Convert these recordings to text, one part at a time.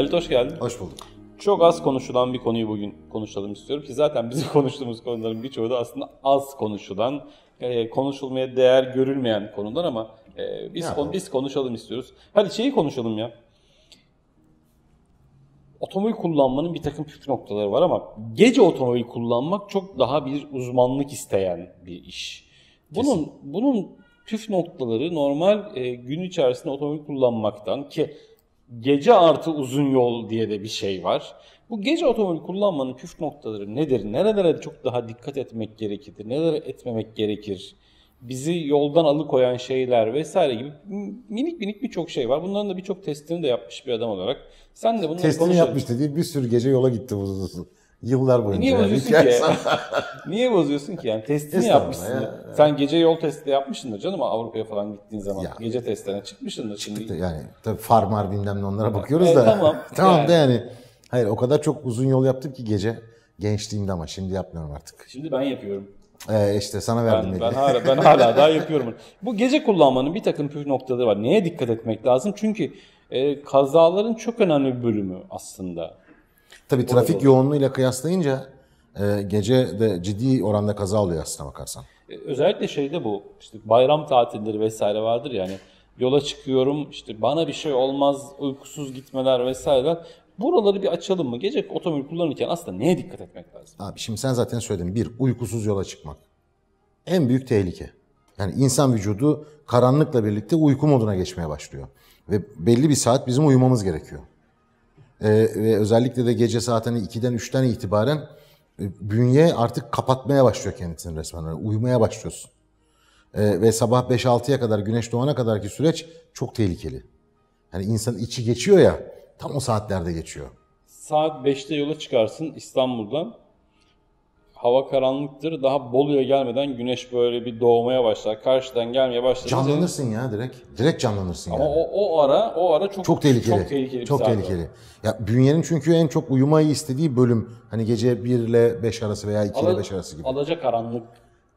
Halit hoş geldin. Hoş bulduk. Çok az konuşulan bir konuyu bugün konuşalım istiyorum ki zaten bizim konuştuğumuz konuların birçoğu da aslında az konuşulan, e, konuşulmaya değer görülmeyen konular ama e, biz ya, biz konuşalım istiyoruz. Hadi şeyi konuşalım ya. Otomobil kullanmanın bir takım püf noktaları var ama gece otomobil kullanmak çok daha bir uzmanlık isteyen bir iş. Bunun Kesin. bunun püf noktaları normal e, gün içerisinde otomobil kullanmaktan ki gece artı uzun yol diye de bir şey var. Bu gece otomobil kullanmanın püf noktaları nedir? Nerelere çok daha dikkat etmek gerekir? Nelere etmemek gerekir? Bizi yoldan alıkoyan şeyler vesaire gibi minik minik birçok şey var. Bunların da birçok testini de yapmış bir adam olarak. Sen de bunları Testini konuşalım. yapmış dediği bir sürü gece yola gitti bu. Yıllar boyunca. Niye bozuyorsun yani, ki? Niye bozuyorsun ki? Yani testini yapmışsın. Ya. Sen gece yol testi de yapmışsındır canım Avrupa'ya falan gittiğin zaman. Ya. Gece testlerine çıkmışsındır. Çıktık şimdi... yani tabii farmar bilmem ne onlara e, bakıyoruz e, da. Tamam. tamam yani. da yani. Hayır o kadar çok uzun yol yaptım ki gece. Gençliğimde ama şimdi yapmıyorum artık. Şimdi ben yapıyorum. Ee, işte sana verdim. Ben, ben, hala, ben hala daha yapıyorum. Bu gece kullanmanın bir takım püf noktaları var. Neye dikkat etmek lazım? Çünkü e, kazaların çok önemli bir bölümü aslında Tabii trafik Orada yoğunluğuyla kıyaslayınca e, gece de ciddi oranda kaza oluyor aslına bakarsan. E, özellikle şeyde bu işte bayram tatilleri vesaire vardır yani yola çıkıyorum işte bana bir şey olmaz uykusuz gitmeler vesaire. Buraları bir açalım mı? Gece otomobil kullanırken aslında neye dikkat etmek lazım? Abi şimdi sen zaten söyledin. Bir, uykusuz yola çıkmak. En büyük tehlike. Yani insan vücudu karanlıkla birlikte uyku moduna geçmeye başlıyor. Ve belli bir saat bizim uyumamız gerekiyor e, ve özellikle de gece saat hani 2'den 3'ten itibaren e, bünye artık kapatmaya başlıyor kendisini resmen. Yani uyumaya başlıyorsun. E, ve sabah 5-6'ya kadar güneş doğana kadarki süreç çok tehlikeli. Hani insan içi geçiyor ya tam o saatlerde geçiyor. Saat 5'te yola çıkarsın İstanbul'dan hava karanlıktır. Daha Bolu'ya gelmeden güneş böyle bir doğmaya başlar. Karşıdan gelmeye başlar. Canlanırsın ya direkt. Direkt canlanırsın Ama yani. o, o ara o ara çok çok tehlikeli. Çok tehlikeli. Çok tehlikeli. Ya bünyenin çünkü en çok uyumayı istediği bölüm. Hani gece 1 ile 5 arası veya 2 Ala, ile 5 arası gibi. Alaca karanlık.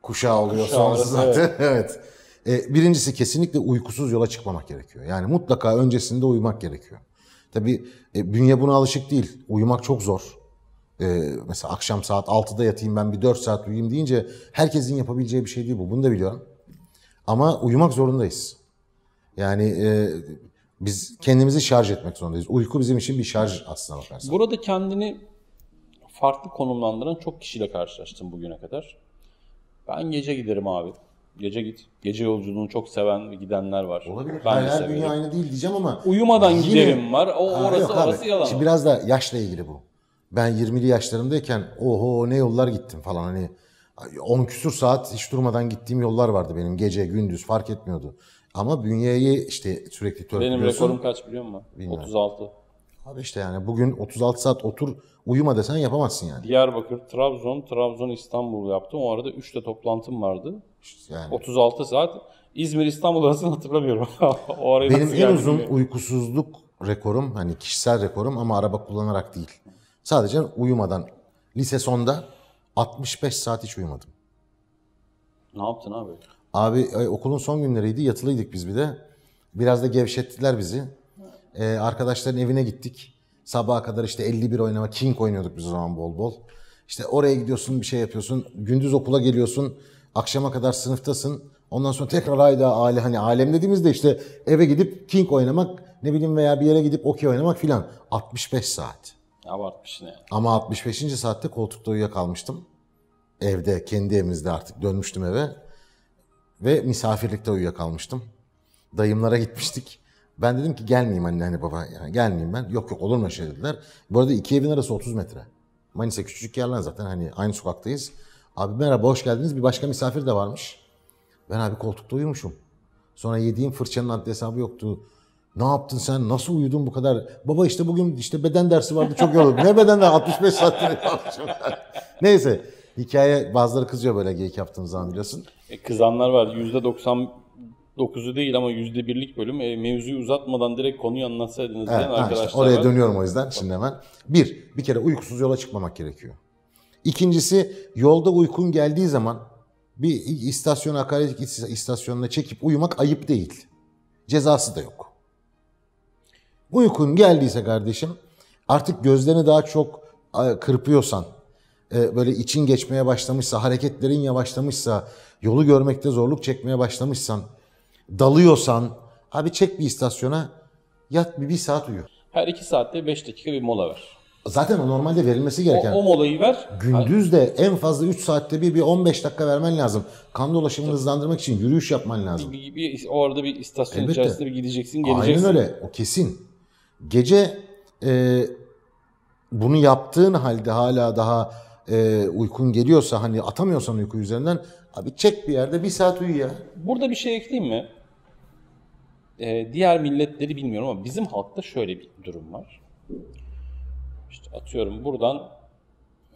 Kuşağı oluyor Kuşağı sonrası zaten. Evet. evet. E, birincisi kesinlikle uykusuz yola çıkmamak gerekiyor. Yani mutlaka öncesinde uyumak gerekiyor. Tabii e, bünye buna alışık değil. Uyumak çok zor e, mesela akşam saat 6'da yatayım ben bir 4 saat uyuyayım deyince herkesin yapabileceği bir şey değil bu. Bunu da biliyorum. Ama uyumak zorundayız. Yani e, biz kendimizi şarj etmek zorundayız. Uyku bizim için bir şarj aslında bakarsan. Burada kendini farklı konumlandıran çok kişiyle karşılaştım bugüne kadar. Ben gece giderim abi. Gece git. Gece yolculuğunu çok seven gidenler var. Olabilir. Ben her, her dünya aynı değil diyeceğim ama. Uyumadan yine... giderim var. O ha, orası orası abi. yalan. Şimdi biraz da yaşla ilgili bu ben 20'li yaşlarımdayken oho ne yollar gittim falan hani 10 küsur saat hiç durmadan gittiğim yollar vardı benim gece gündüz fark etmiyordu. Ama bünyeyi işte sürekli törpülüyorsun. Benim rekorum kaç biliyor musun? Bilmiyorum. 36. Abi işte yani bugün 36 saat otur uyuma desen yapamazsın yani. Diyarbakır, Trabzon, Trabzon, İstanbul yaptım. O arada 3 de toplantım vardı. yani. 36 saat. İzmir, İstanbul arasını hatırlamıyorum. o Benim en uzun uykusuzluk rekorum hani kişisel rekorum ama araba kullanarak değil. Sadece uyumadan. Lise sonda 65 saat hiç uyumadım. Ne yaptın abi? Abi okulun son günleriydi. Yatılıydık biz bir de. Biraz da gevşettiler bizi. Ee, arkadaşların evine gittik. Sabaha kadar işte 51 oynama, king oynuyorduk biz o zaman bol bol. İşte oraya gidiyorsun bir şey yapıyorsun. Gündüz okula geliyorsun. Akşama kadar sınıftasın. Ondan sonra tekrar hayda aile hani alem dediğimizde işte eve gidip king oynamak ne bileyim veya bir yere gidip okey oynamak filan 65 saat abartmış yani. Ama 65. saatte koltukta uyuyakalmıştım. Evde, kendi evimizde artık dönmüştüm eve. Ve misafirlikte uyuyakalmıştım. Dayımlara gitmiştik. Ben dedim ki gelmeyeyim anne hani baba yani gelmeyeyim ben. Yok yok olur mu şey dediler. Bu arada iki evin arası 30 metre. Manisa küçücük yerler zaten hani aynı sokaktayız. Abi merhaba hoş geldiniz bir başka misafir de varmış. Ben abi koltukta uyumuşum. Sonra yediğim fırçanın adli hesabı yoktu. Ne yaptın sen? Nasıl uyudun bu kadar? Baba işte bugün işte beden dersi vardı çok yoruldum. ne beden dersi? 65 saat yapmışım. Neyse. Hikaye bazıları kızıyor böyle geyik yaptığım zaman biliyorsun. E, kızanlar var. yüzde %99'u değil ama yüzde birlik bölüm. E, mevzuyu uzatmadan direkt konuyu anlatsaydınız evet, diyen ha, arkadaşlar işte, Oraya dönüyorum o yüzden şimdi hemen. Bir, bir kere uykusuz yola çıkmamak gerekiyor. İkincisi yolda uykun geldiği zaman bir istasyona, akaryakıt istasyonuna çekip uyumak ayıp değil. Cezası da yok. Uykun geldiyse kardeşim artık gözlerini daha çok kırpıyorsan, e, böyle için geçmeye başlamışsa, hareketlerin yavaşlamışsa, yolu görmekte zorluk çekmeye başlamışsan, dalıyorsan, abi çek bir istasyona, yat bir, bir saat uyu. Her iki saatte beş dakika bir mola ver. Zaten o normalde verilmesi gereken. O, o molayı ver. Gündüz de en fazla 3 saatte bir bir 15 dakika vermen lazım. Kan dolaşımını Tabii. hızlandırmak için yürüyüş yapman lazım. Bir, bir, bir, orada bir istasyon Elbette. içerisinde bir gideceksin, geleceksin. Aynen öyle. O kesin. Gece e, bunu yaptığın halde hala daha e, uykun geliyorsa hani atamıyorsan uyku üzerinden abi çek bir yerde bir saat uyu ya. Burada bir şey ekleyeyim mi? Ee, diğer milletleri bilmiyorum ama bizim halkta şöyle bir durum var. İşte atıyorum buradan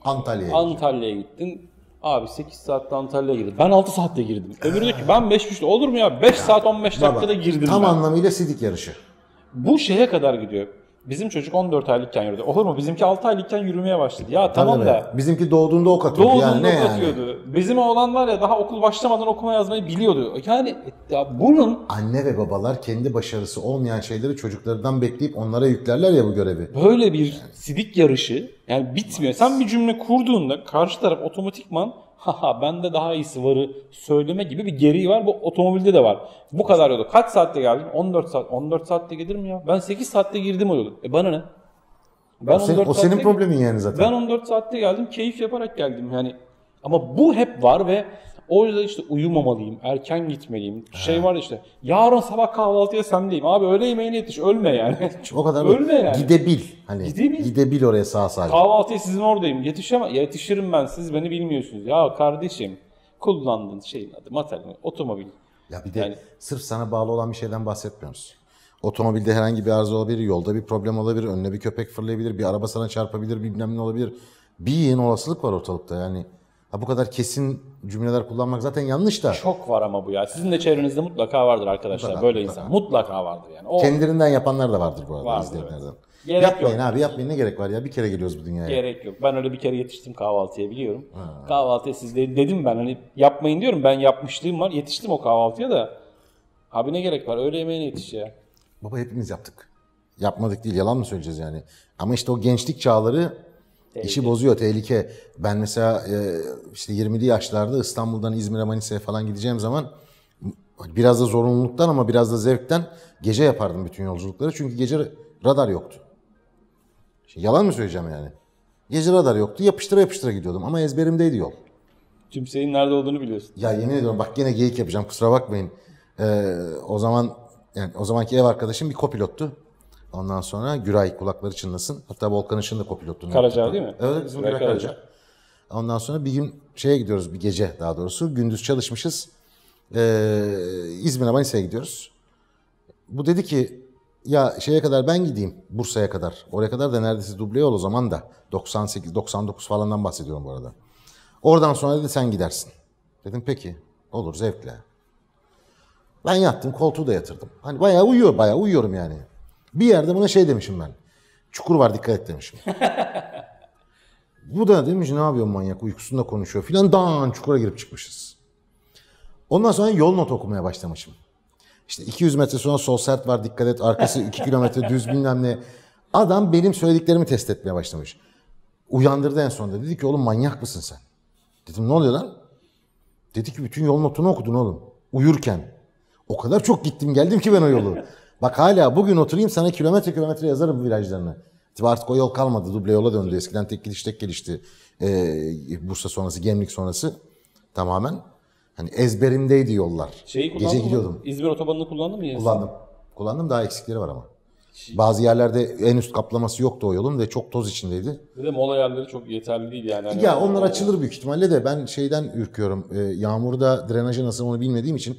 Antalya'ya Antalya'ya gittin. Abi 8 saatte Antalya'ya girdim. Ben 6 saatte girdim. Öbürü diyor ki ben 5 3'te olur mu ya? 5 saat 15 dakikada girdim. Tam ben. anlamıyla sidik yarışı. Bu şeye kadar gidiyor. Bizim çocuk 14 aylıkken yürüdü. Olur mu? Bizimki 6 aylıkken yürümeye başladı. Ya tamam Tabii da. Bizimki doğduğunda ok atıyordu. Doğduğunda yani, ne ok atıyordu. Yani? Bizim oğlan var ya daha okul başlamadan okuma yazmayı biliyordu. Yani ya bunun... Anne ve babalar kendi başarısı olmayan şeyleri çocuklarından bekleyip onlara yüklerler ya bu görevi. Böyle bir yani. sidik yarışı yani bitmiyor. Sen bir cümle kurduğunda karşı taraf otomatikman haha bende daha iyisi varı söyleme gibi bir geriği var. Bu otomobilde de var. Bu kadar yolda Kaç saatte geldin? 14 saat. 14 saatte gelir mi ya? Ben 8 saatte girdim o yolu. E bana ne? Ben o, senin, o senin problemin yani zaten. Ben 14 saatte geldim. Keyif yaparak geldim yani. Ama bu hep var ve o yüzden işte uyumamalıyım, erken gitmeliyim. Ha. Şey var işte yarın sabah kahvaltıya sen sendeyim. Abi öğle yemeğine yetiş ölme yani. o kadar ölme yani. Gidebil. Hani gidebil. gidebil oraya sağ salim. Kahvaltıya sizin oradayım. Yetişemem. Yetişirim ben siz beni bilmiyorsunuz. Ya kardeşim kullandığın şeyin adı materyal, otomobil. Ya bir de yani, sırf sana bağlı olan bir şeyden bahsetmiyoruz. Otomobilde herhangi bir arıza olabilir, yolda bir problem olabilir, önüne bir köpek fırlayabilir, bir araba sana çarpabilir, bilmem ne olabilir. Bir yığın olasılık var ortalıkta yani. Ha bu kadar kesin cümleler kullanmak zaten yanlış da. Çok var ama bu ya. Sizin de çevrenizde mutlaka vardır arkadaşlar mutlaka, böyle mutlaka. insan. Mutlaka vardır yani. O... Kendilerinden yapanlar da vardır bu arada vardır, izleyenlerden. Evet. Gerek yapmayın yok. abi yapmayın ne gerek var ya bir kere geliyoruz bu dünyaya. Gerek yok. Ben öyle bir kere yetiştim kahvaltıya biliyorum. Ha. Kahvaltıya siz de, dedim ben hani yapmayın diyorum ben yapmışlığım var yetiştim o kahvaltıya da. Abi ne gerek var öğle yemeğine yetiş ya. Baba hepimiz yaptık. Yapmadık değil yalan mı söyleyeceğiz yani. Ama işte o gençlik çağları İşi bozuyor, tehlike. Ben mesela e, işte 20'li yaşlarda İstanbul'dan İzmir'e, Manisa'ya falan gideceğim zaman biraz da zorunluluktan ama biraz da zevkten gece yapardım bütün yolculukları. Çünkü gece radar yoktu. Şimdi yalan mı söyleyeceğim yani? Gece radar yoktu. Yapıştıra yapıştıra gidiyordum ama ezberimdeydi yol. Kimsenin nerede olduğunu biliyorsun. Ya yemin ediyorum bak yine geyik yapacağım kusura bakmayın. Ee, o zaman yani o zamanki ev arkadaşım bir kopilottu. Ondan sonra Güray kulakları çınlasın. Hatta Volkan Işın da kopilotluğunu Karaca yaptı. değil mi? Evet, İzmir Karaca. Karaca. Ondan sonra bir gün şeye gidiyoruz bir gece daha doğrusu. Gündüz çalışmışız. Ee, İzmir'e Manisa'ya gidiyoruz. Bu dedi ki ya şeye kadar ben gideyim Bursa'ya kadar. Oraya kadar da neredeyse duble yol o zaman da. 98, 99 falandan bahsediyorum bu arada. Oradan sonra dedi sen gidersin. Dedim peki olur zevkle. Ben yattım koltuğu da yatırdım. Hani bayağı uyuyor bayağı uyuyorum yani. Bir yerde buna şey demişim ben. Çukur var dikkat et demişim. Bu da demiş ne yapıyor manyak uykusunda konuşuyor filan dan çukura girip çıkmışız. Ondan sonra yol notu okumaya başlamışım. İşte 200 metre sonra sol sert var dikkat et arkası 2 kilometre düz bilmem ne. Adam benim söylediklerimi test etmeye başlamış. Uyandırdı en sonunda. Dedi ki oğlum manyak mısın sen? Dedim ne oluyor lan? Dedi ki bütün yol notunu okudun oğlum. Uyurken. O kadar çok gittim geldim ki ben o yolu. Bak hala bugün oturayım sana kilometre kilometre yazarım bu virajlarını. Tabi artık o yol kalmadı. Duble yola döndü. Eskiden tek gidiş tek gelişti. Ee, Bursa sonrası, Gemlik sonrası tamamen. Hani ezberimdeydi yollar. Şeyi Gece gidiyordum. Mı? İzmir otobanını kullandın mı? Yani? Kullandım. Kullandım daha eksikleri var ama. Şey- Bazı yerlerde en üst kaplaması yoktu o yolun ve çok toz içindeydi. Bir de mola yerleri çok yeterli değil yani. Hani ya onlar açılır büyük ihtimalle de ben şeyden ürküyorum. Ee, yağmurda drenajı nasıl onu bilmediğim için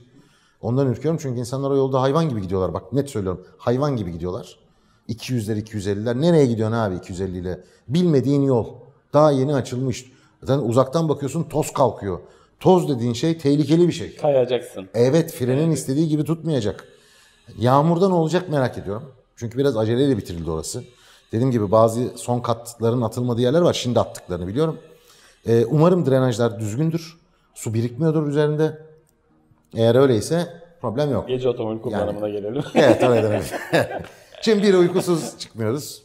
Ondan ürküyorum çünkü insanlar o yolda hayvan gibi gidiyorlar. Bak net söylüyorum. Hayvan gibi gidiyorlar. 200'ler, 250'ler. Nereye gidiyorsun abi 250 ile? Bilmediğin yol. Daha yeni açılmış. Zaten uzaktan bakıyorsun toz kalkıyor. Toz dediğin şey tehlikeli bir şey. Kayacaksın. Evet frenin istediği gibi tutmayacak. Yağmurda ne olacak merak ediyorum. Çünkü biraz aceleyle bitirildi orası. Dediğim gibi bazı son katların atılmadığı yerler var. Şimdi attıklarını biliyorum. Ee, umarım drenajlar düzgündür. Su birikmiyordur üzerinde. Eğer öyleyse problem yok. Gece otomobil kullanımına yani, gelelim. evet öyle demek. Şimdi bir uykusuz çıkmıyoruz.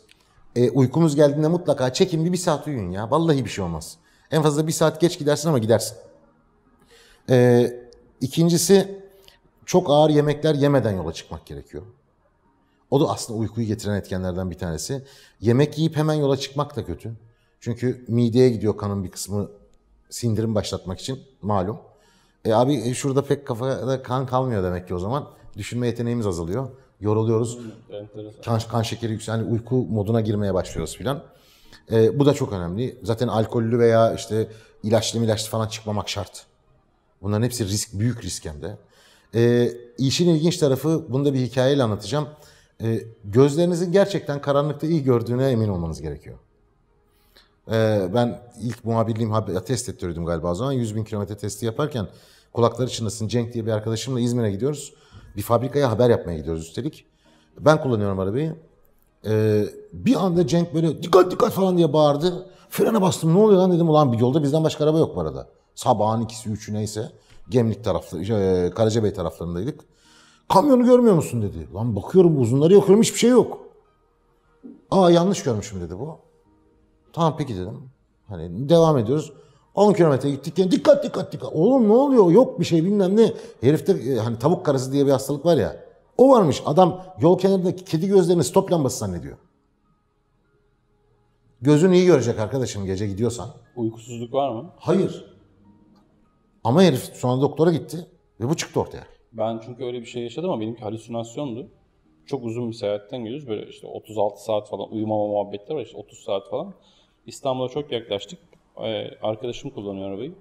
E, uykumuz geldiğinde mutlaka çekin bir, bir saat uyuyun ya. Vallahi bir şey olmaz. En fazla bir saat geç gidersin ama gidersin. E, ikincisi çok ağır yemekler yemeden yola çıkmak gerekiyor. O da aslında uykuyu getiren etkenlerden bir tanesi. Yemek yiyip hemen yola çıkmak da kötü. Çünkü mideye gidiyor kanın bir kısmı sindirim başlatmak için malum. E abi e, şurada pek kafada kan kalmıyor demek ki o zaman. Düşünme yeteneğimiz azalıyor. Yoruluyoruz. Kan, kan şekeri yükselen yani uyku moduna girmeye başlıyoruz filan. E, bu da çok önemli. Zaten alkollü veya işte ilaçlı ilaçlı falan çıkmamak şart. Bunların hepsi risk, büyük risk hem de. E, işin ilginç tarafı, bunu da bir hikayeyle anlatacağım. E, gözlerinizin gerçekten karanlıkta iyi gördüğüne emin olmanız gerekiyor. Ee, ben ilk muhabirliğim haber, test ettiriyordum galiba o zaman. 100 bin kilometre testi yaparken kulakları çınlasın Cenk diye bir arkadaşımla İzmir'e gidiyoruz. Bir fabrikaya haber yapmaya gidiyoruz üstelik. Ben kullanıyorum arabayı. Ee, bir anda Cenk böyle dikkat dikkat falan diye bağırdı. Frene bastım ne oluyor lan dedim. Ulan bir yolda bizden başka araba yok bu arada. Sabahın ikisi üçü neyse. Gemlik tarafı, şey, e, Karacabey taraflarındaydık. Kamyonu görmüyor musun dedi. Lan bakıyorum uzunları yakıyorum hiçbir şey yok. Aa yanlış görmüşüm dedi bu. Tamam peki dedim. Hani devam ediyoruz. 10 kilometre gittik. Yani dikkat dikkat dikkat. Oğlum ne oluyor? Yok bir şey bilmem ne. Herifte e, hani tavuk karası diye bir hastalık var ya. O varmış. Adam yol kenarındaki kedi gözlerini stop lambası zannediyor. Gözün iyi görecek arkadaşım gece gidiyorsan. Uykusuzluk var mı? Hayır. Ama herif sonra doktora gitti ve bu çıktı ortaya. Ben çünkü öyle bir şey yaşadım ama benimki halüsinasyondu. Çok uzun bir seyahatten geliyoruz. Böyle işte 36 saat falan uyumama muhabbetleri var. işte 30 saat falan. İstanbul'a çok yaklaştık. Ee, arkadaşım kullanıyor arabayı.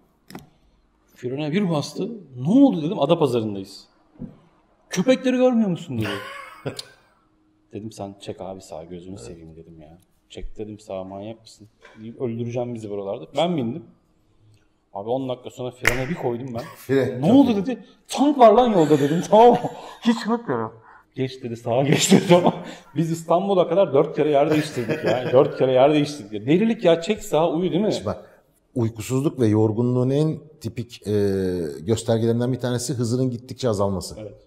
Frene bir bastı. Ne oldu dedim. Ada pazarındayız. Köpekleri görmüyor musun dedi. dedim sen çek abi sağ gözünü evet. seveyim dedim ya. Çek dedim sağ manyak mısın? Öldüreceğim bizi buralarda. Ben bindim. Abi 10 dakika sonra frene bir koydum ben. ne oldu dedi. Tank var lan yolda dedim. Tamam Hiç unutmuyorum geç dedi sağa geç dedi ama biz İstanbul'a kadar dört kere yer değiştirdik yani Dört kere yer değiştirdik. Delilik ya çek sağa uyu değil mi? İşte bak uykusuzluk ve yorgunluğun en tipik e, göstergelerinden bir tanesi hızının gittikçe azalması. Evet.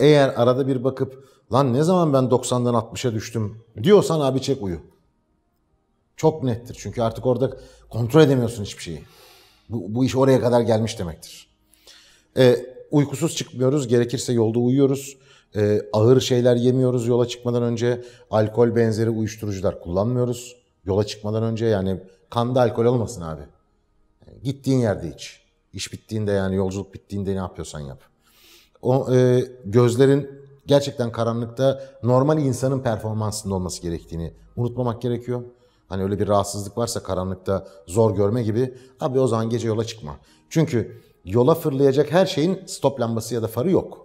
Eğer arada bir bakıp lan ne zaman ben 90'dan 60'a düştüm diyorsan abi çek uyu. Çok nettir çünkü artık orada kontrol edemiyorsun hiçbir şeyi. Bu, bu iş oraya kadar gelmiş demektir. E, uykusuz çıkmıyoruz. Gerekirse yolda uyuyoruz. E, ağır şeyler yemiyoruz yola çıkmadan önce. Alkol benzeri uyuşturucular kullanmıyoruz. Yola çıkmadan önce yani kanda alkol olmasın abi. gittiğin yerde iç. İş bittiğinde yani yolculuk bittiğinde ne yapıyorsan yap. O e, gözlerin gerçekten karanlıkta normal insanın performansında olması gerektiğini unutmamak gerekiyor. Hani öyle bir rahatsızlık varsa karanlıkta zor görme gibi abi o zaman gece yola çıkma. Çünkü yola fırlayacak her şeyin stop lambası ya da farı yok.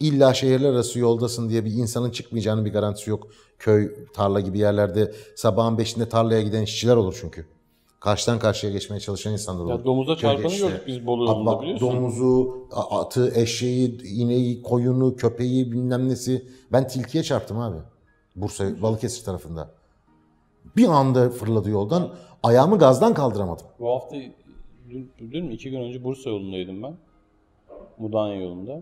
İlla şehirler arası yoldasın diye bir insanın çıkmayacağını bir garantisi yok. Köy, tarla gibi yerlerde sabahın beşinde tarlaya giden işçiler olur çünkü. Karşıdan karşıya geçmeye çalışan insanlar olur. Ya domuza çarpanı işte, biz Bolu biliyorsun. Domuzu, atı, eşeği, ineği, koyunu, köpeği bilmem nesi. Ben tilkiye çarptım abi. Bursa, Balıkesir tarafında. Bir anda fırladı yoldan. Ayağımı gazdan kaldıramadım. Bu hafta dün, iki gün önce Bursa yolundaydım ben. Mudanya yolunda.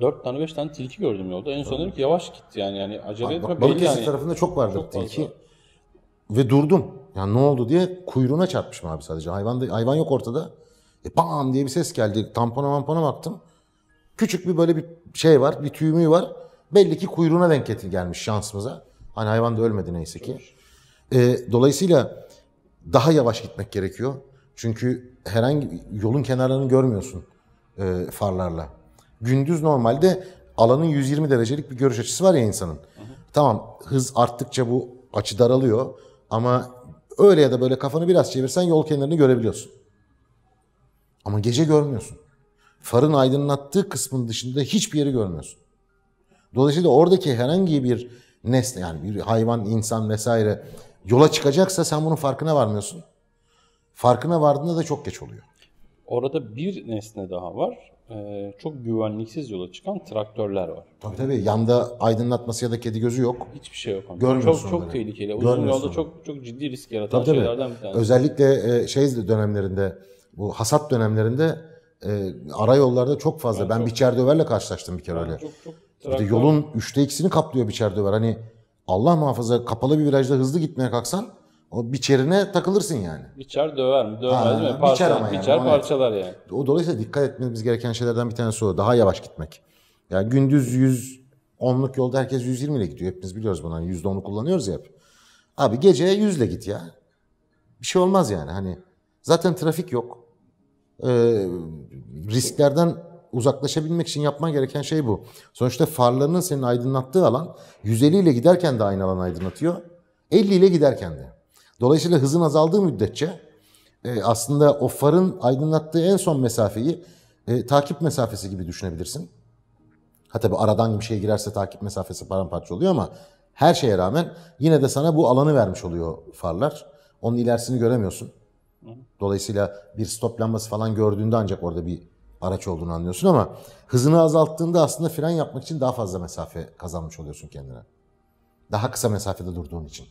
Dört tane beş tane tilki gördüm yolda. En son dedim ki yavaş gitti yani. yani acele etme. Bak, belli Balıkesir yani. tarafında çok vardır çok tilki. Ve durdum. Yani ne oldu diye kuyruğuna çarpmışım abi sadece. Hayvan da, hayvan yok ortada. E bam diye bir ses geldi. Tampona mampona baktım. Küçük bir böyle bir şey var. Bir tüyümü var. Belli ki kuyruğuna denk gelmiş şansımıza. Hani hayvan da ölmedi neyse ki. E, dolayısıyla daha yavaş gitmek gerekiyor. Çünkü herhangi yolun kenarlarını görmüyorsun e, farlarla. Gündüz normalde alanın 120 derecelik bir görüş açısı var ya insanın. Hı hı. Tamam hız arttıkça bu açı daralıyor ama öyle ya da böyle kafanı biraz çevirsen yol kenarını görebiliyorsun. Ama gece görmüyorsun. Farın aydınlattığı kısmın dışında hiçbir yeri görmüyorsun. Dolayısıyla oradaki herhangi bir nesne yani bir hayvan, insan vesaire yola çıkacaksa sen bunun farkına varmıyorsun farkına vardığında da çok geç oluyor. Orada bir nesne daha var. Ee, çok güvenliksiz yola çıkan traktörler var. Tabii tabii. Yanda aydınlatması ya da kedi gözü yok. Hiçbir şey yok. Abi. Görmüyorsun Çok, çok onları. tehlikeli. Uzun Görmüyorsun yolda çok çok ciddi risk yaratan Tabii, tabii. şeylerden bir tanesi. Özellikle e, şey dönemlerinde, bu hasat dönemlerinde e, ara yollarda çok fazla. Ben, Ben çok- biçer döverle karşılaştım bir kere öyle. Çok çok traktör- yolun üçte ikisini kaplıyor biçer döver. Hani Allah muhafaza kapalı bir virajda hızlı gitmeye kalksan o biçerine takılırsın yani. Biçer döver mi? Dövmez ha, mi? Parçalar, biçer ama yani. Biçer parçalar yani. O dolayısıyla dikkat etmemiz gereken şeylerden bir tanesi o. Daha yavaş gitmek. Yani gündüz 100 onluk yolda herkes 120 ile gidiyor. Hepimiz biliyoruz bunu. Hani %10'u kullanıyoruz ya Abi gece 100 ile git ya. Bir şey olmaz yani. Hani zaten trafik yok. Ee, risklerden uzaklaşabilmek için yapman gereken şey bu. Sonuçta farlarının senin aydınlattığı alan 150 ile giderken de aynı alan aydınlatıyor. 50 ile giderken de. Dolayısıyla hızın azaldığı müddetçe e, aslında o farın aydınlattığı en son mesafeyi e, takip mesafesi gibi düşünebilirsin. Ha tabi aradan bir şey girerse takip mesafesi paramparça oluyor ama her şeye rağmen yine de sana bu alanı vermiş oluyor farlar. Onun ilerisini göremiyorsun. Dolayısıyla bir stop lambası falan gördüğünde ancak orada bir araç olduğunu anlıyorsun ama hızını azalttığında aslında fren yapmak için daha fazla mesafe kazanmış oluyorsun kendine. Daha kısa mesafede durduğun için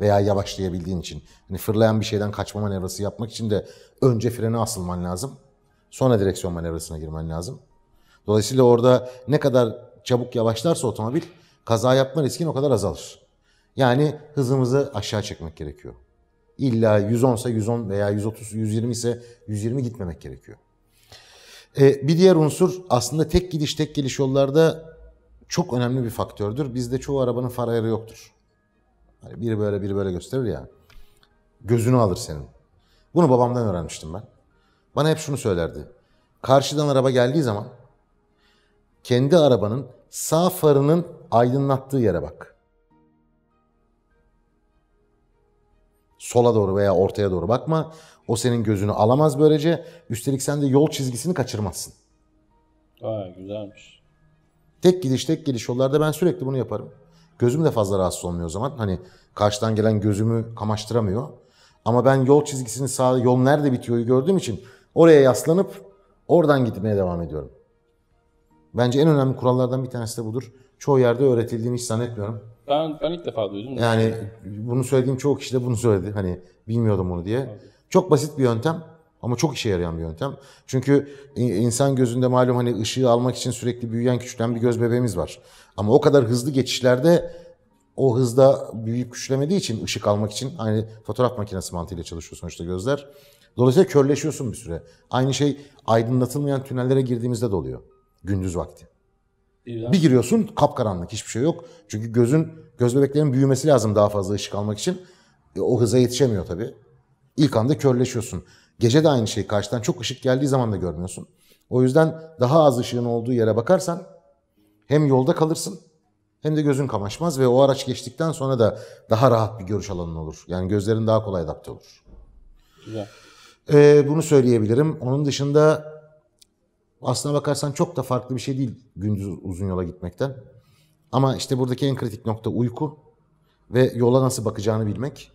veya yavaşlayabildiğin için. Hani fırlayan bir şeyden kaçma manevrası yapmak için de önce frene asılman lazım. Sonra direksiyon manevrasına girmen lazım. Dolayısıyla orada ne kadar çabuk yavaşlarsa otomobil kaza yapma riskin o kadar azalır. Yani hızımızı aşağı çekmek gerekiyor. İlla 110 ise 110 veya 130, 120 ise 120 gitmemek gerekiyor. Ee, bir diğer unsur aslında tek gidiş tek geliş yollarda çok önemli bir faktördür. Bizde çoğu arabanın far ayarı yoktur. Hani biri böyle biri böyle gösterir ya. Gözünü alır senin. Bunu babamdan öğrenmiştim ben. Bana hep şunu söylerdi. Karşıdan araba geldiği zaman kendi arabanın sağ farının aydınlattığı yere bak. Sola doğru veya ortaya doğru bakma. O senin gözünü alamaz böylece. Üstelik sen de yol çizgisini kaçırmazsın. Aa, güzelmiş. Tek gidiş tek geliş yollarda ben sürekli bunu yaparım. Gözüm de fazla rahatsız olmuyor o zaman. Hani karşıdan gelen gözümü kamaştıramıyor. Ama ben yol çizgisini sağ yol nerede bitiyor gördüğüm için oraya yaslanıp oradan gitmeye devam ediyorum. Bence en önemli kurallardan bir tanesi de budur. Çoğu yerde öğretildiğini hiç zannetmiyorum. Ben, ben ilk defa duydum. Yani bunu söylediğim çoğu kişi de bunu söyledi. Hani bilmiyordum bunu diye. Çok basit bir yöntem. Ama çok işe yarayan bir yöntem. Çünkü insan gözünde malum hani ışığı almak için sürekli büyüyen küçülen bir göz bebeğimiz var. Ama o kadar hızlı geçişlerde o hızda büyüyüp küçülemediği için ışık almak için aynı fotoğraf makinesi mantığıyla çalışıyor sonuçta gözler. Dolayısıyla körleşiyorsun bir süre. Aynı şey aydınlatılmayan tünellere girdiğimizde de oluyor. Gündüz vakti. Bir giriyorsun kapkaranlık hiçbir şey yok. Çünkü gözün göz bebeklerin büyümesi lazım daha fazla ışık almak için. E, o hıza yetişemiyor tabii. İlk anda körleşiyorsun. Gece de aynı şey karşıdan çok ışık geldiği zaman da görmüyorsun. O yüzden daha az ışığın olduğu yere bakarsan hem yolda kalırsın hem de gözün kamaşmaz ve o araç geçtikten sonra da daha rahat bir görüş alanın olur. Yani gözlerin daha kolay adapte olur. Güzel. Ee, bunu söyleyebilirim. Onun dışında aslına bakarsan çok da farklı bir şey değil gündüz uzun yola gitmekten. Ama işte buradaki en kritik nokta uyku ve yola nasıl bakacağını bilmek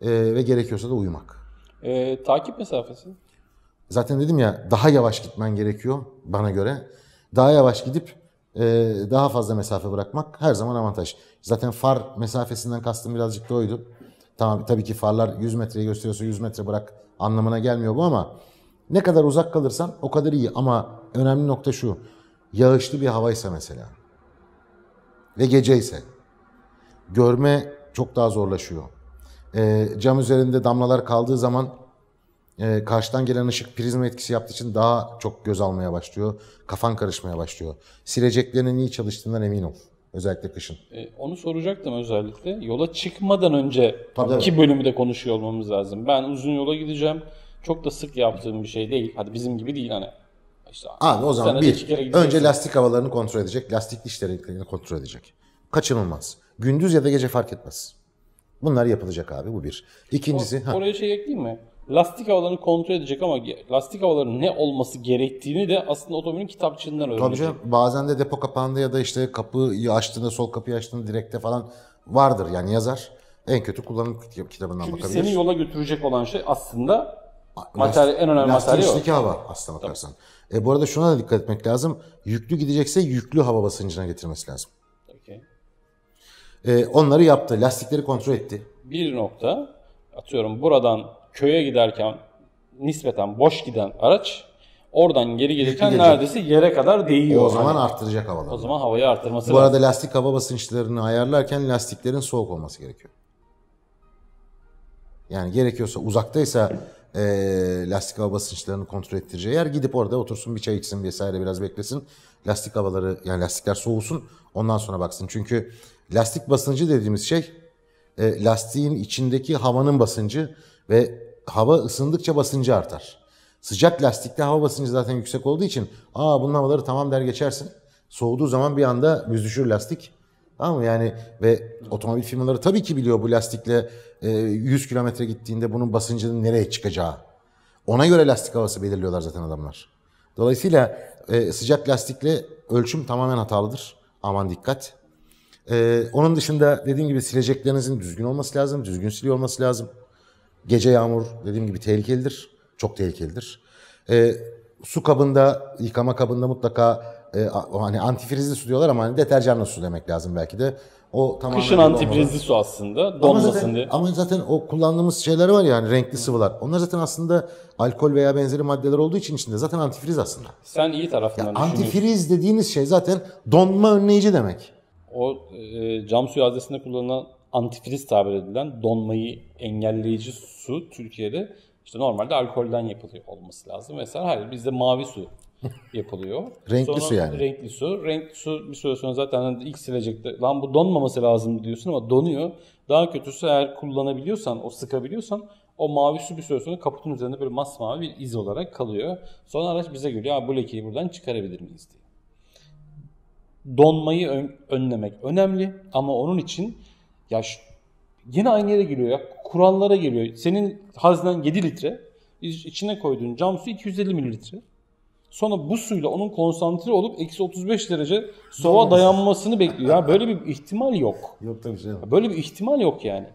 ee, ve gerekiyorsa da uyumak. E, takip mesafesi? Zaten dedim ya daha yavaş gitmen gerekiyor bana göre. Daha yavaş gidip e, daha fazla mesafe bırakmak her zaman avantaj. Zaten far mesafesinden kastım birazcık da oydu. Tamam tabii ki farlar 100 metreyi gösteriyorsa 100 metre bırak anlamına gelmiyor bu ama ne kadar uzak kalırsan o kadar iyi ama önemli nokta şu. Yağışlı bir havaysa mesela ve geceyse görme çok daha zorlaşıyor. E, cam üzerinde damlalar kaldığı zaman e, karşıdan gelen ışık prizma etkisi yaptığı için daha çok göz almaya başlıyor. Kafan karışmaya başlıyor. Sileceklerinin iyi çalıştığından emin ol. Özellikle kışın. E, onu soracaktım özellikle. Yola çıkmadan önce Tabii, iki evet. bölümü de konuşuyor olmamız lazım. Ben uzun yola gideceğim. Çok da sık yaptığım bir şey değil. Hadi bizim gibi değil hani. İşte Abi o zaman bir, önce lastik havalarını kontrol edecek. Lastik dişlerini kontrol edecek. Kaçınılmaz. Gündüz ya da gece fark etmez. Bunlar yapılacak abi bu bir. İkincisi... O, ha. Oraya şey ekleyeyim mi? Lastik havalarını kontrol edecek ama lastik havalarının ne olması gerektiğini de aslında otomobilin kitapçığından öğrenecek. Tabii canım bazen de depo kapandı ya da işte kapıyı açtığında sol kapıyı açtığında direkte falan vardır yani yazar. En kötü kullanım kitabından Çünkü bakabilir. seni yola götürecek olan şey aslında materyal, en önemli materyal Lastik hava aslında bakarsan. E, bu arada şuna da dikkat etmek lazım. Yüklü gidecekse yüklü hava basıncına getirmesi lazım. E, onları yaptı. Lastikleri kontrol etti. Bir nokta atıyorum buradan köye giderken nispeten boş giden araç oradan geri gelirken Gidecek. neredeyse yere kadar değiyor. O zaman hani. arttıracak havaları. O zaman havayı arttırması Bu lazım. arada lastik hava basınçlarını ayarlarken lastiklerin soğuk olması gerekiyor. Yani gerekiyorsa uzaktaysa e, lastik hava basınçlarını kontrol ettireceği yer gidip orada otursun bir çay içsin vesaire biraz beklesin. Lastik havaları yani lastikler soğusun ondan sonra baksın. Çünkü Lastik basıncı dediğimiz şey e, lastiğin içindeki havanın basıncı ve hava ısındıkça basıncı artar. Sıcak lastikte hava basıncı zaten yüksek olduğu için aa bunun havaları tamam der geçersin. Soğuduğu zaman bir anda büzüşür lastik. Tamam mı? Yani ve otomobil firmaları tabii ki biliyor bu lastikle e, 100 kilometre gittiğinde bunun basıncının nereye çıkacağı. Ona göre lastik havası belirliyorlar zaten adamlar. Dolayısıyla e, sıcak lastikle ölçüm tamamen hatalıdır. Aman dikkat. Ee, onun dışında dediğim gibi sileceklerinizin düzgün olması lazım. Düzgün siliyor olması lazım. Gece yağmur dediğim gibi tehlikelidir. Çok tehlikelidir. Ee, su kabında, yıkama kabında mutlaka e, hani antifrizli su diyorlar ama hani deterjanlı su demek lazım belki de. O tamamen Kışın antifrizli su aslında donmasın ama diye. Ama zaten o kullandığımız şeyler var ya hani renkli sıvılar. Onlar zaten aslında alkol veya benzeri maddeler olduğu için içinde zaten antifriz aslında. Sen iyi tarafından ya, Antifriz dediğiniz şey zaten donma önleyici demek o e, cam suyu haznesinde kullanılan antifriz tabir edilen donmayı engelleyici su Türkiye'de işte normalde alkolden yapılıyor olması lazım vesaire. Hayır bizde mavi su yapılıyor. renkli sonra, su yani. Renkli su. Renkli su bir süre sonra zaten hani ilk silecekte lan bu donmaması lazım diyorsun ama donuyor. Daha kötüsü eğer kullanabiliyorsan, o sıkabiliyorsan o mavi su bir süre sonra kaputun üzerinde böyle masmavi bir iz olarak kalıyor. Sonra araç bize geliyor. Bu lekeyi buradan çıkarabilir miyiz diye donmayı ön, önlemek önemli ama onun için ya şu, yine aynı yere geliyor ya kurallara geliyor. Senin haznen 7 litre içine koyduğun cam su 250 mililitre. Sonra bu suyla onun konsantre olup eksi 35 derece soğuğa dayanmasını bekliyor. Ya böyle bir ihtimal yok. Yok tabii şey. Yok. Böyle bir ihtimal yok yani.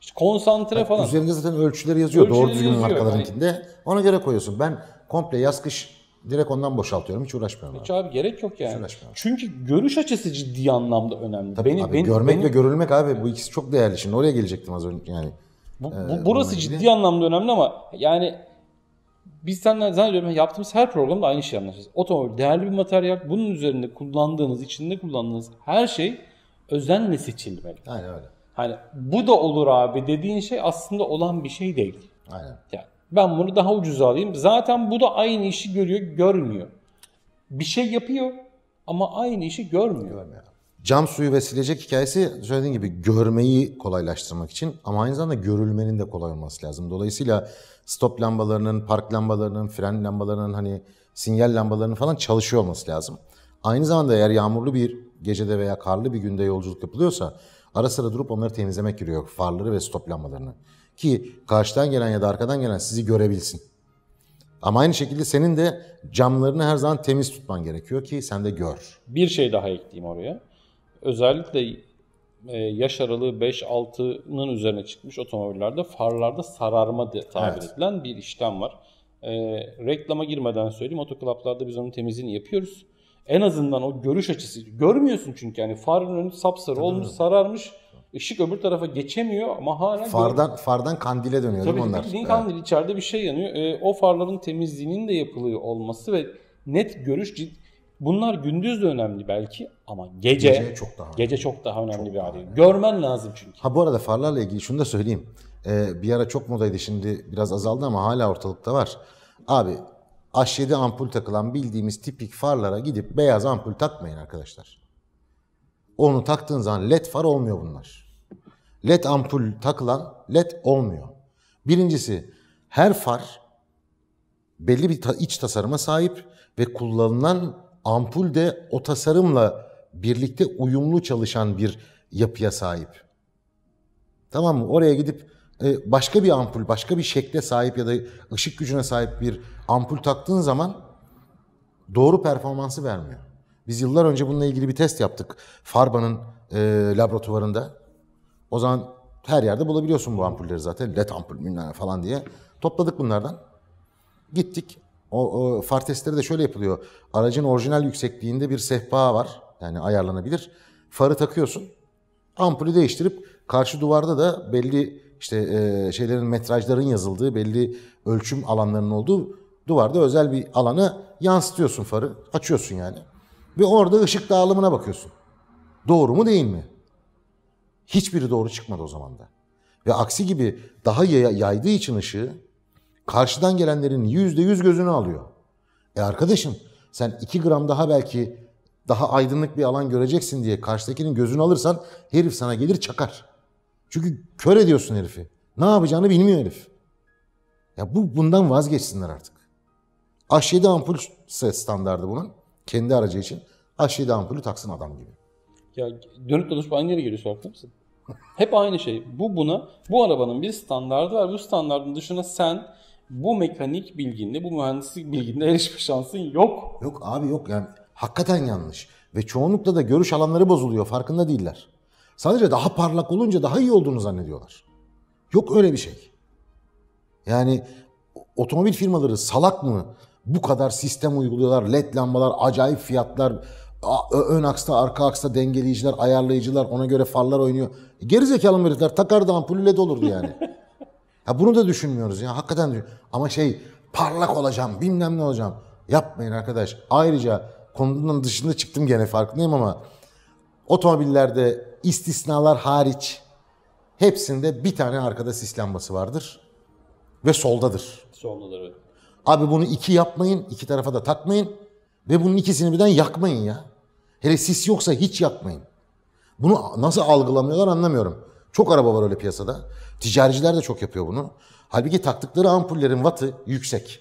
İşte konsantre yani falan. Üzerinde zaten ölçüleri yazıyor. Ölçüleri Doğru düzgün yazıyor. markalarınkinde. Hani... Ona göre koyuyorsun. Ben komple yaz kış Direkt ondan boşaltıyorum. Hiç uğraşmıyorum. Hiç abi, abi gerek yok yani. Hiç Çünkü görüş açısı ciddi anlamda önemli. Tabii beni, abi, beni, görmek beni... ve görülmek abi bu ikisi çok değerli. Şimdi oraya gelecektim az önce yani. Bu, bu, ee, burası ciddi anlamda önemli ama yani biz senden zannediyorum yaptığımız her programda aynı şeyi anlaşacağız. Otomobil değerli bir materyal. Bunun üzerinde kullandığınız, içinde kullandığınız her şey özenle seçilmeli. Aynen öyle. Hani bu da olur abi dediğin şey aslında olan bir şey değil. Aynen. Yani ben bunu daha ucuz alayım. Zaten bu da aynı işi görüyor, görmüyor. Bir şey yapıyor ama aynı işi görmüyor. Cam suyu ve silecek hikayesi söylediğin gibi görmeyi kolaylaştırmak için ama aynı zamanda görülmenin de kolay olması lazım. Dolayısıyla stop lambalarının, park lambalarının, fren lambalarının hani sinyal lambalarının falan çalışıyor olması lazım. Aynı zamanda eğer yağmurlu bir gecede veya karlı bir günde yolculuk yapılıyorsa ara sıra durup onları temizlemek gerekiyor. Farları ve stop lambalarını. Ki karşıdan gelen ya da arkadan gelen sizi görebilsin. Ama aynı şekilde senin de camlarını her zaman temiz tutman gerekiyor ki sen de gör. Bir şey daha ekleyeyim oraya. Özellikle e, yaş aralığı 5-6'nın üzerine çıkmış otomobillerde farlarda sararma diye tabir evet. edilen bir işlem var. E, reklama girmeden söyleyeyim otoklaplarda biz onun temizliğini yapıyoruz. En azından o görüş açısı görmüyorsun çünkü yani farın önü sapsarı olmuş sararmış Işık öbür tarafa geçemiyor ama hala... Fardan, gör... fardan kandile dönüyor Tabii değil mi onlar? Tabii kandil içeride bir şey yanıyor. E, o farların temizliğinin de yapılıyor olması ve net görüş cid... Bunlar gündüz de önemli belki ama gece gece çok daha, gece çok daha önemli çok bir hale. Görmen lazım çünkü. Ha bu arada farlarla ilgili şunu da söyleyeyim. Ee, bir ara çok modaydı şimdi biraz azaldı ama hala ortalıkta var. Abi H7 ampul takılan bildiğimiz tipik farlara gidip beyaz ampul takmayın arkadaşlar. Onu taktığın zaman led far olmuyor bunlar. Led ampul takılan led olmuyor. Birincisi her far belli bir iç tasarıma sahip ve kullanılan ampul de o tasarımla birlikte uyumlu çalışan bir yapıya sahip. Tamam mı? Oraya gidip e, başka bir ampul, başka bir şekle sahip ya da ışık gücüne sahip bir ampul taktığın zaman doğru performansı vermiyor. Biz yıllar önce bununla ilgili bir test yaptık. Farba'nın e, laboratuvarında. O zaman her yerde bulabiliyorsun bu ampulleri zaten. LED ampul bilmem falan diye. Topladık bunlardan. Gittik. O, o far testleri de şöyle yapılıyor. Aracın orijinal yüksekliğinde bir sehpa var. Yani ayarlanabilir. Farı takıyorsun. Ampulü değiştirip karşı duvarda da belli işte e, şeylerin metrajların yazıldığı belli ölçüm alanlarının olduğu duvarda özel bir alanı yansıtıyorsun farı. Açıyorsun yani. Ve orada ışık dağılımına bakıyorsun. Doğru mu değil mi? Hiçbiri doğru çıkmadı o zaman da. Ve aksi gibi daha yaydığı için ışığı karşıdan gelenlerin yüzde yüz gözünü alıyor. E arkadaşım sen iki gram daha belki daha aydınlık bir alan göreceksin diye karşıdakinin gözünü alırsan herif sana gelir çakar. Çünkü kör ediyorsun herifi. Ne yapacağını bilmiyor herif. Ya bu bundan vazgeçsinler artık. H7 ampul standardı bunun. Kendi aracı için H7 ampulü taksın adam gibi. Ya dönüp dolaşıp aynı yere geliyorsun farkında mısın? Hep aynı şey. Bu buna, bu arabanın bir standardı var. Bu standardın dışına sen bu mekanik bilginle, bu mühendislik bilginle erişme şansın yok. Yok abi yok yani hakikaten yanlış. Ve çoğunlukla da görüş alanları bozuluyor farkında değiller. Sadece daha parlak olunca daha iyi olduğunu zannediyorlar. Yok öyle bir şey. Yani otomobil firmaları salak mı? bu kadar sistem uyguluyorlar. LED lambalar, acayip fiyatlar, ön aksta, arka aksta dengeleyiciler, ayarlayıcılar, ona göre farlar oynuyor. E, gerizekalı herifler takardı ampulü LED olurdu yani. ya bunu da düşünmüyoruz ya hakikaten düşün. Ama şey parlak olacağım, bilmem ne olacağım. Yapmayın arkadaş. Ayrıca konunun dışında çıktım gene farkındayım ama otomobillerde istisnalar hariç hepsinde bir tane arkada sis lambası vardır ve soldadır. Soldadır evet. Abi bunu iki yapmayın, iki tarafa da takmayın ve bunun ikisini birden yakmayın ya. Hele sis yoksa hiç yakmayın. Bunu nasıl algılamıyorlar anlamıyorum. Çok araba var öyle piyasada. Ticariciler de çok yapıyor bunu. Halbuki taktıkları ampullerin wattı yüksek.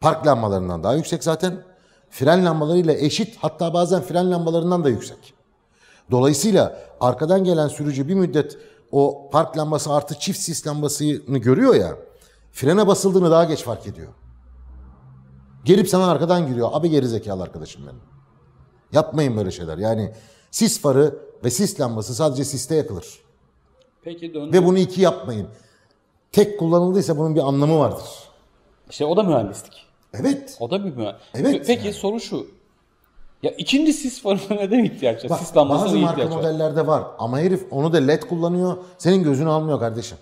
Park lambalarından daha yüksek zaten. Fren lambalarıyla eşit hatta bazen fren lambalarından da yüksek. Dolayısıyla arkadan gelen sürücü bir müddet o park lambası artı çift sis lambasını görüyor ya. Frene basıldığını daha geç fark ediyor. Gelip sana arkadan giriyor. Abi geri zekalı arkadaşım benim. Yapmayın böyle şeyler. Yani sis farı ve sis lambası sadece siste yakılır. Peki döndüm. Ve bunu iki yapmayın. Tek kullanıldıysa bunun bir anlamı vardır. İşte o da mühendislik. Evet. O da bir mühendislik. Evet. Peki yani. soru şu. Ya ikinci sis varına neden ihtiyaç var? Bak, sis lambasına bazı marka modellerde var ama herif onu da led kullanıyor. Senin gözünü almıyor kardeşim.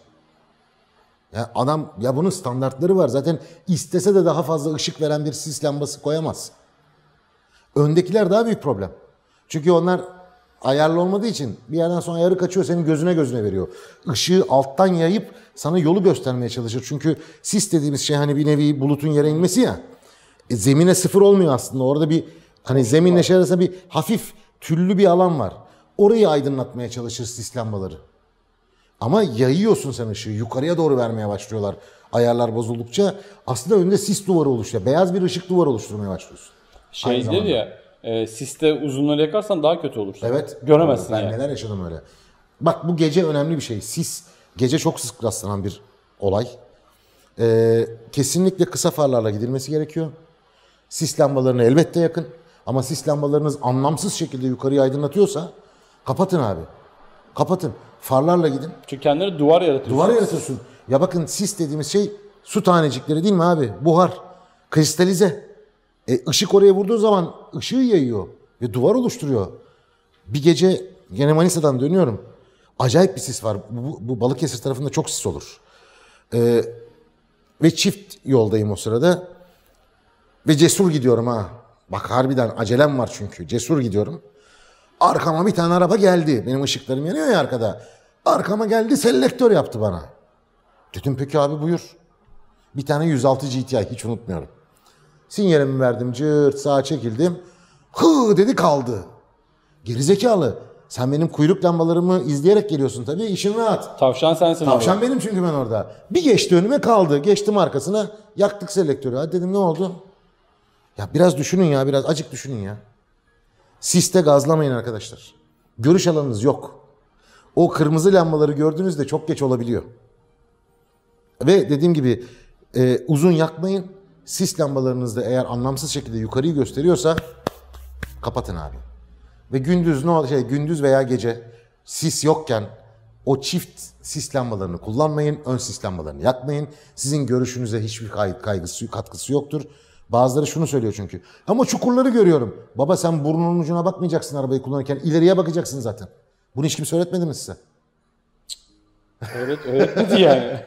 Yani adam ya bunun standartları var. Zaten istese de daha fazla ışık veren bir sis lambası koyamaz. Öndekiler daha büyük problem. Çünkü onlar ayarlı olmadığı için bir yerden sonra ayarı kaçıyor senin gözüne gözüne veriyor. Işığı alttan yayıp sana yolu göstermeye çalışır. Çünkü sis dediğimiz şey hani bir nevi bulutun yere inmesi ya. E, zemine sıfır olmuyor aslında. Orada bir hani zeminle şey arasında bir hafif tüllü bir alan var. Orayı aydınlatmaya çalışır sis lambaları. Ama yayıyorsun sen ışığı. Yukarıya doğru vermeye başlıyorlar. Ayarlar bozuldukça aslında önünde sis duvarı oluşuyor. Beyaz bir ışık duvarı oluşturmaya başlıyorsun. Şey der ya e, siste uzunları yakarsan daha kötü olur. Evet. Göremezsin ben yani. neler yaşadım öyle. Bak bu gece önemli bir şey. Sis gece çok sık rastlanan bir olay. Ee, kesinlikle kısa farlarla gidilmesi gerekiyor. Sis lambalarını elbette yakın. Ama sis lambalarınız anlamsız şekilde yukarıyı aydınlatıyorsa kapatın abi. Kapatın. Farlarla gidin. Çünkü kendileri duvar yaratıyorsun. Duvar yaratıyorsun. Ya bakın sis dediğimiz şey su tanecikleri değil mi abi? Buhar. Kristalize. E, ışık oraya vurduğu zaman ışığı yayıyor. Ve duvar oluşturuyor. Bir gece gene Manisa'dan dönüyorum. Acayip bir sis var. Bu, bu Balıkesir tarafında çok sis olur. Ee, ve çift yoldayım o sırada. Ve cesur gidiyorum ha. Bak harbiden acelem var çünkü. Cesur gidiyorum. Arkama bir tane araba geldi. Benim ışıklarım yanıyor ya arkada. Arkama geldi selektör yaptı bana. Dedim peki abi buyur. Bir tane 106 GTI hiç unutmuyorum. Sinyalimi verdim cırt sağa çekildim. Hı dedi kaldı. Gerizekalı. Sen benim kuyruk lambalarımı izleyerek geliyorsun tabii. İşin rahat. Tavşan sensin Tavşan abi. benim çünkü ben orada. Bir geçti önüme kaldı. Geçtim arkasına. Yaktık selektörü. Hadi dedim ne oldu? Ya biraz düşünün ya biraz acık düşünün ya. Siste gazlamayın arkadaşlar. Görüş alanınız yok. O kırmızı lambaları gördüğünüzde çok geç olabiliyor. Ve dediğim gibi e, uzun yakmayın. Sis lambalarınızda eğer anlamsız şekilde yukarıyı gösteriyorsa kapatın abi. Ve gündüz ne şey gündüz veya gece sis yokken o çift sis lambalarını kullanmayın. Ön sis lambalarını yakmayın. Sizin görüşünüze hiçbir kaygısı, katkısı yoktur. Bazıları şunu söylüyor çünkü. Ama çukurları görüyorum. Baba sen burnunun ucuna bakmayacaksın arabayı kullanırken. ileriye bakacaksın zaten. Bunu hiç kimse öğretmedi mi size? Evet. öğretmedi yani.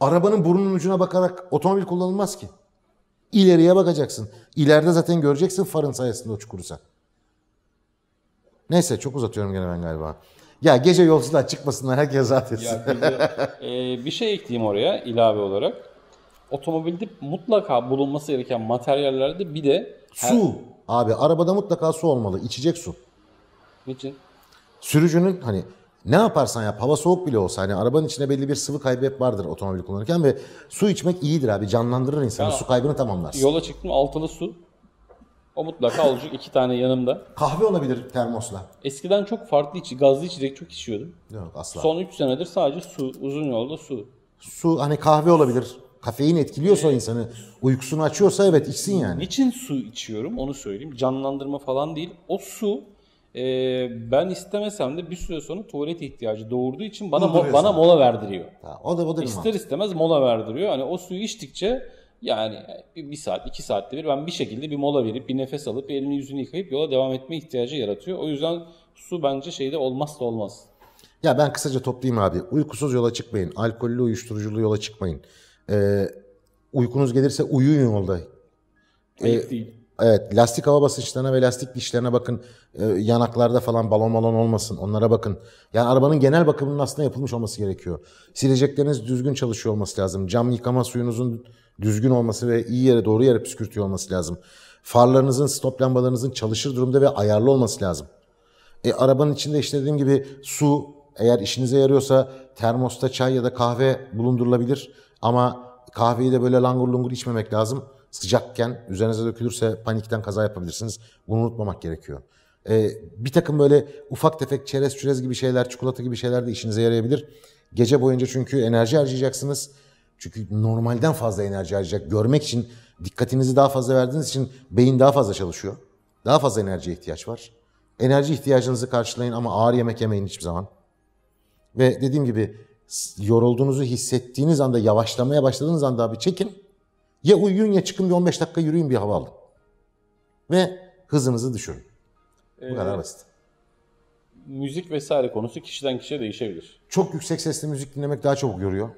Arabanın burnunun ucuna bakarak otomobil kullanılmaz ki. İleriye bakacaksın. İleride zaten göreceksin farın sayesinde o çukuru sen. Neyse çok uzatıyorum gene ben galiba. Ya gece yolsuzluğa çıkmasınlar herkes rahat etsin. Ya, bir, de, e, bir şey ekleyeyim oraya ilave olarak otomobilde mutlaka bulunması gereken materyallerde bir de her... su. Abi arabada mutlaka su olmalı. içecek su. Niçin? Sürücünün hani ne yaparsan yap hava soğuk bile olsa hani arabanın içinde belli bir sıvı kaybı hep vardır otomobil kullanırken ve su içmek iyidir abi canlandırır insanı Ya, su kaybını tamamlarsın. Yola çıktım altılı su. O mutlaka olacak iki tane yanımda. Kahve olabilir termosla. Eskiden çok farklı içi, gazlı içecek çok içiyordum. Yok asla. Son 3 senedir sadece su, uzun yolda su. Su hani kahve olabilir kafein etkiliyorsa insanı, uykusunu açıyorsa evet içsin yani. Niçin su içiyorum onu söyleyeyim. Canlandırma falan değil. O su e, ben istemesem de bir süre sonra tuvalet ihtiyacı doğurduğu için bana mo- bana mola verdiriyor. Ha, o da o da bir İster istemez mola verdiriyor. Hani o suyu içtikçe yani bir bir saat, iki saatte bir ben bir şekilde bir mola verip bir nefes alıp bir elini yüzünü yıkayıp yola devam etme ihtiyacı yaratıyor. O yüzden su bence şeyde olmazsa olmaz. Ya ben kısaca toplayayım abi. Uykusuz yola çıkmayın. Alkollü uyuşturuculu yola çıkmayın. E, uykunuz gelirse uyuyun yolda. E, evet, lastik hava basınçlarına ve lastik dişlerine bakın. E, yanaklarda falan balon balon olmasın. Onlara bakın. Yani arabanın genel bakımının aslında yapılmış olması gerekiyor. Silecekleriniz düzgün çalışıyor olması lazım. Cam yıkama suyunuzun düzgün olması ve iyi yere doğru yere püskürtüyor olması lazım. Farlarınızın, stop lambalarınızın çalışır durumda ve ayarlı olması lazım. E, arabanın içinde işte dediğim gibi su eğer işinize yarıyorsa termosta çay ya da kahve bulundurulabilir. Ama kahveyi de böyle langur lungur içmemek lazım. Sıcakken üzerinize dökülürse panikten kaza yapabilirsiniz. Bunu unutmamak gerekiyor. Ee, bir takım böyle ufak tefek çerez çürez gibi şeyler, çikolata gibi şeyler de işinize yarayabilir. Gece boyunca çünkü enerji harcayacaksınız. Çünkü normalden fazla enerji harcayacak. Görmek için dikkatinizi daha fazla verdiğiniz için beyin daha fazla çalışıyor. Daha fazla enerjiye ihtiyaç var. Enerji ihtiyacınızı karşılayın ama ağır yemek yemeyin hiçbir zaman. Ve dediğim gibi yorulduğunuzu hissettiğiniz anda, yavaşlamaya başladığınız anda abi çekin. Ya uyuyun ya çıkın bir 15 dakika yürüyün bir hava alın. Ve hızınızı düşürün. Bu ee, kadar basit. Müzik vesaire konusu kişiden kişiye değişebilir. Çok yüksek sesli müzik dinlemek daha çabuk yoruyor.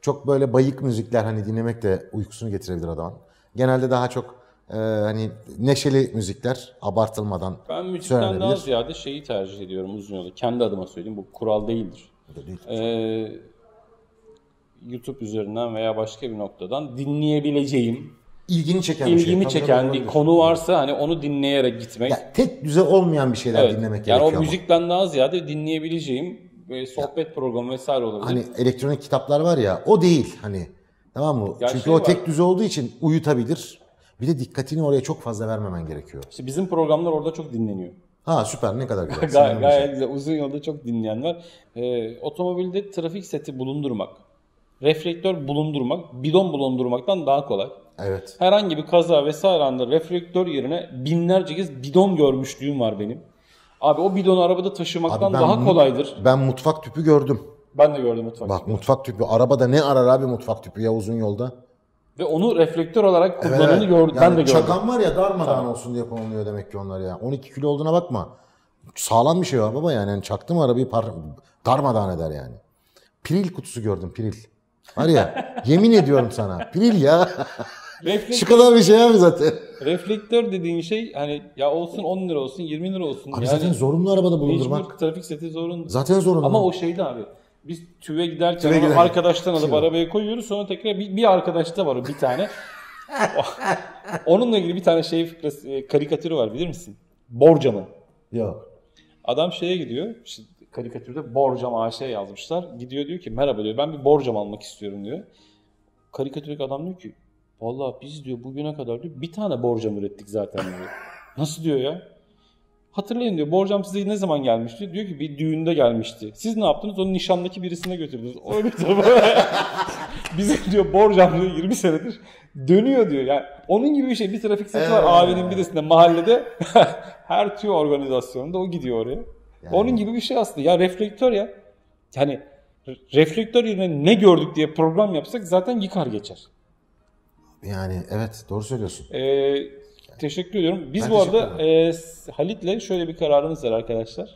Çok böyle bayık müzikler hani dinlemek de uykusunu getirebilir adamın. Genelde daha çok e, hani neşeli müzikler abartılmadan Ben müzikten daha ziyade şeyi tercih ediyorum uzun yolda. Kendi adıma söyleyeyim bu kural değildir e, YouTube üzerinden veya başka bir noktadan dinleyebileceğim ilgini çeken ilgimi bir şey. Tam çeken bir konu varsa hani onu dinleyerek gitmek. Ya, tek düze olmayan bir şeyler evet. dinlemek yani gerekiyor. Yani o müzikten daha ziyade dinleyebileceğim böyle sohbet ya, programı vesaire olabilir. Hani elektronik kitaplar var ya o değil hani tamam mı? Ya Çünkü şey o var. tek düze olduğu için uyutabilir. Bir de dikkatini oraya çok fazla vermemen gerekiyor. İşte bizim programlar orada çok dinleniyor. Ha süper ne kadar güzel. Gay- gayet şey. güzel. Uzun yolda çok dinleyen var. Ee, otomobilde trafik seti bulundurmak, reflektör bulundurmak, bidon bulundurmaktan daha kolay. Evet. Herhangi bir kaza vesaire anda reflektör yerine binlerce kez bidon görmüşlüğüm var benim. Abi o bidonu arabada taşımaktan Abi ben daha mu- kolaydır. Ben mutfak tüpü gördüm. Ben de gördüm mutfak. Bak mutfak tüpü arabada ne arar abi mutfak tüpü ya uzun yolda? Ve onu reflektör olarak kullanını evet, gördüm. Yani ben de gördüm. Çakan var ya darmadan tamam. olsun diye kullanılıyor demek ki onlar ya. 12 kilo olduğuna bakma. Sağlam bir şey var baba yani. yani çaktım arabayı par darmadan eder yani. Piril kutusu gördüm piril. Var ya yemin ediyorum sana. Piril ya. Şu kadar bir şey abi zaten. Reflektör dediğin şey hani ya olsun 10 lira olsun 20 lira olsun. Abi yani zaten zorunlu arabada bulundurmak. Mecbur trafik seti zorunlu. Zaten zorunlu. Ama o şeydi abi. Biz tüve giderken tüve gider. arkadaştan alıp arabaya koyuyoruz. Sonra tekrar bir, bir arkadaşta var o bir tane. Onunla ilgili bir tane şey fikrası, e, karikatürü var bilir misin? Borcamı. Yok. Adam şeye gidiyor. Işte karikatürde Borcam AŞ yazmışlar. Gidiyor diyor ki merhaba diyor ben bir Borcam almak istiyorum diyor. Karikatürdeki adam diyor ki valla biz diyor bugüne kadar diyor bir tane Borcam ürettik zaten diyor. Nasıl diyor ya? Hatırlayın diyor. Borcam size ne zaman gelmişti? Diyor ki bir düğünde gelmişti. Siz ne yaptınız? Onu nişanlaki birisine götürdünüz. O götürdü. Bizim diyor borcam diyor 20 senedir dönüyor diyor. Yani onun gibi bir şey. Bir trafik sesi ee, var abinin birisinde mahallede. Her tüy organizasyonunda o gidiyor oraya. Yani. Onun gibi bir şey aslında. Ya reflektör ya. Yani reflektör yerine ne gördük diye program yapsak zaten yıkar geçer. Yani evet doğru söylüyorsun. Ee, Teşekkür ediyorum. Biz ben bu arada e, Halit'le şöyle bir kararımız var arkadaşlar.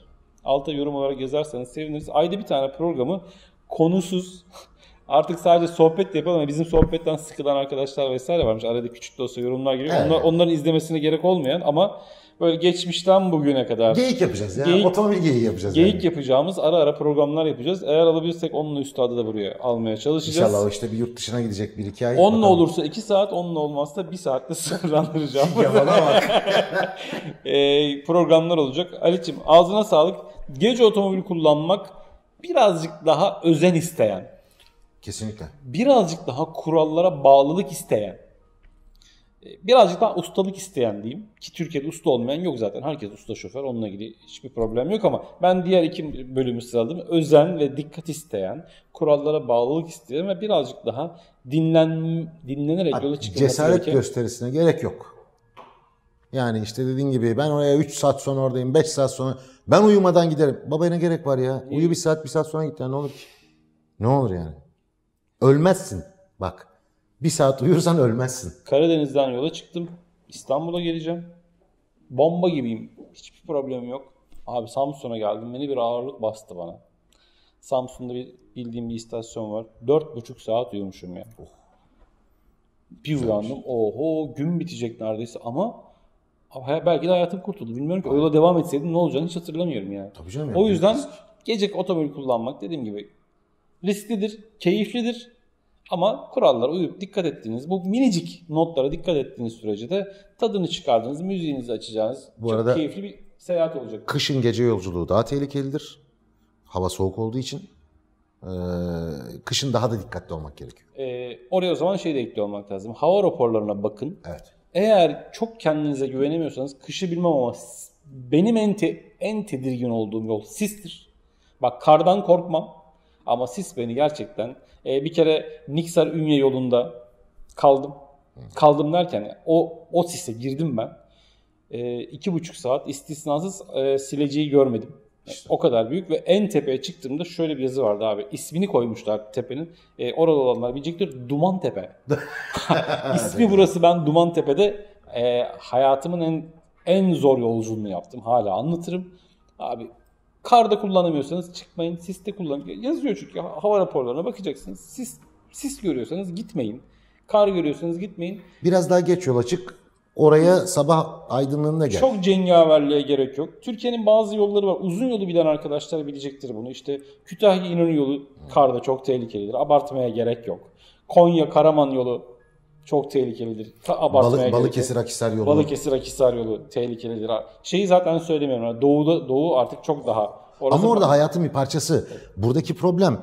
Alta yorum olarak yazarsanız seviniriz. Ayda bir tane programı konusuz artık sadece sohbet de yapalım. bizim sohbetten sıkılan arkadaşlar vesaire varmış. Arada küçük de olsa yorumlar giriyor. Evet. Onlar, onların izlemesine gerek olmayan ama böyle geçmişten bugüne kadar. Geyik yapacağız ya. Geyik, Otomobil geyiği yapacağız. Geyik yani. yapacağımız ara ara programlar yapacağız. Eğer alabilirsek onun üstadı da buraya almaya çalışacağız. İnşallah işte bir yurt dışına gidecek bir iki ay. Onunla bakalım. olursa iki saat, onunla olmazsa bir saatte sınırlandıracağım. Yalana bak. e, programlar olacak. Ali'cim ağzına sağlık. Gece otomobil kullanmak birazcık daha özen isteyen. Kesinlikle. Birazcık daha kurallara bağlılık isteyen e, birazcık daha ustalık isteyen diyeyim. Ki Türkiye'de usta olmayan yok zaten. Herkes usta şoför. Onunla ilgili hiçbir problem yok ama ben diğer iki bölümü sıraladım. Özen ve dikkat isteyen, kurallara bağlılık isteyen ve birazcık daha dinlen dinlenerek Abi, yola çıkılması Cesaret gereken... gösterisine gerek yok. Yani işte dediğin gibi ben oraya 3 saat sonra oradayım, 5 saat sonra. Ben uyumadan giderim. Babaya ne gerek var ya? Uyu bir saat, bir saat sonra git. Yani ne olur ki? Ne olur yani? Ölmezsin. Bak. Bir saat uyursan ölmezsin. Karadeniz'den yola çıktım. İstanbul'a geleceğim. Bomba gibiyim. Hiçbir problemim yok. Abi Samsun'a geldim. Beni bir ağırlık bastı bana. Samsun'da bir bildiğim bir istasyon var. Dört buçuk saat uyumuşum ya. Oh. Bir uyandım. Oho gün bitecek neredeyse ama belki de hayatım kurtuldu. Bilmiyorum ki yola devam etseydim ne olacağını hiç hatırlamıyorum yani. Tabii canım. O yüzden risk. gece otomobil kullanmak dediğim gibi risklidir, keyiflidir ama kurallara uyup dikkat ettiğiniz, bu minicik notlara dikkat ettiğiniz sürece de tadını çıkardığınız, müziğinizi açacağınız bu çok arada keyifli bir seyahat olacak. Kışın gece yolculuğu daha tehlikelidir. Hava soğuk olduğu için ee, kışın daha da dikkatli olmak gerekiyor. Ee, oraya o zaman şey de ekli olmak lazım. Hava raporlarına bakın. Evet. Eğer çok kendinize güvenemiyorsanız kışı bilmem ama benim en, te, en tedirgin olduğum yol sistir. Bak kardan korkmam. Ama sis beni gerçekten e, bir kere Nixar Ünye yolunda kaldım. Kaldım derken o o sise girdim ben. E, iki buçuk saat istisnasız e, sileceği görmedim. İşte. O kadar büyük ve en tepeye çıktığımda şöyle bir yazı vardı abi. İsmini koymuşlar tepenin. E, orada olanlar bilecektir. Duman Tepe. İsmi burası ben Duman Tepe'de e, hayatımın en en zor yolculuğunu yaptım. Hala anlatırım. Abi Karda kullanamıyorsanız çıkmayın. Sis de kullanın. Yazıyor çünkü hava raporlarına bakacaksınız. Sis, sis görüyorsanız gitmeyin. Kar görüyorsanız gitmeyin. Biraz daha geç yola çık. Oraya sabah aydınlığında gel. Çok cengaverliğe gerek yok. Türkiye'nin bazı yolları var. Uzun yolu bilen arkadaşlar bilecektir bunu. İşte Kütahya İnönü yolu karda çok tehlikelidir. Abartmaya gerek yok. Konya Karaman yolu çok tehlikelidir. Ta abartmaya Balık, Balıkesir Akhisar yolu. Balıkesir Akhisar yolu tehlikelidir. Şeyi zaten söylemiyorum. Doğuda Doğu artık çok daha Orası Ama orada hayatın bir parçası. Buradaki problem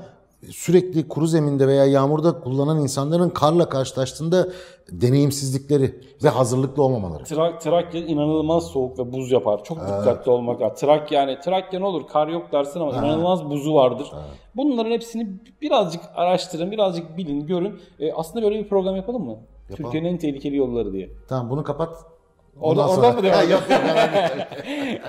sürekli kuru zeminde veya yağmurda kullanan insanların karla karşılaştığında deneyimsizlikleri ve hazırlıklı olmamaları. Trak, Trakya inanılmaz soğuk ve buz yapar. Çok evet. dikkatli olmak lazım. Trak yani Trakya ne olur kar yok dersin ama evet. inanılmaz buzu vardır. Evet. Bunların hepsini birazcık araştırın, birazcık bilin, görün. E, aslında böyle bir program yapalım mı? Türkiye'nin en tehlikeli yolları diye. Tamam bunu kapat. Ondan, oradan, sonra... oradan mı devam yok yok.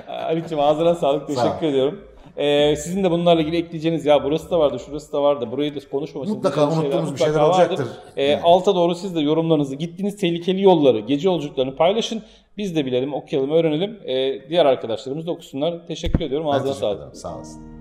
Ali'cim ağzına sağlık. Teşekkür Sağ ediyorum. Ee, sizin de bunlarla ilgili ekleyeceğiniz ya burası da vardı, şurası da vardı, burayı da konuşmamışsınız. Mutlaka unuttuğumuz şeyler, bir şeyler olacaktır. Ee, yani. Alta doğru siz de yorumlarınızı, gittiğiniz tehlikeli yolları, gece yolculuklarını paylaşın. Biz de bilelim, okuyalım, öğrenelim. Ee, diğer arkadaşlarımız da okusunlar. Teşekkür ediyorum. Ağzına sağlık. Sağ olasın.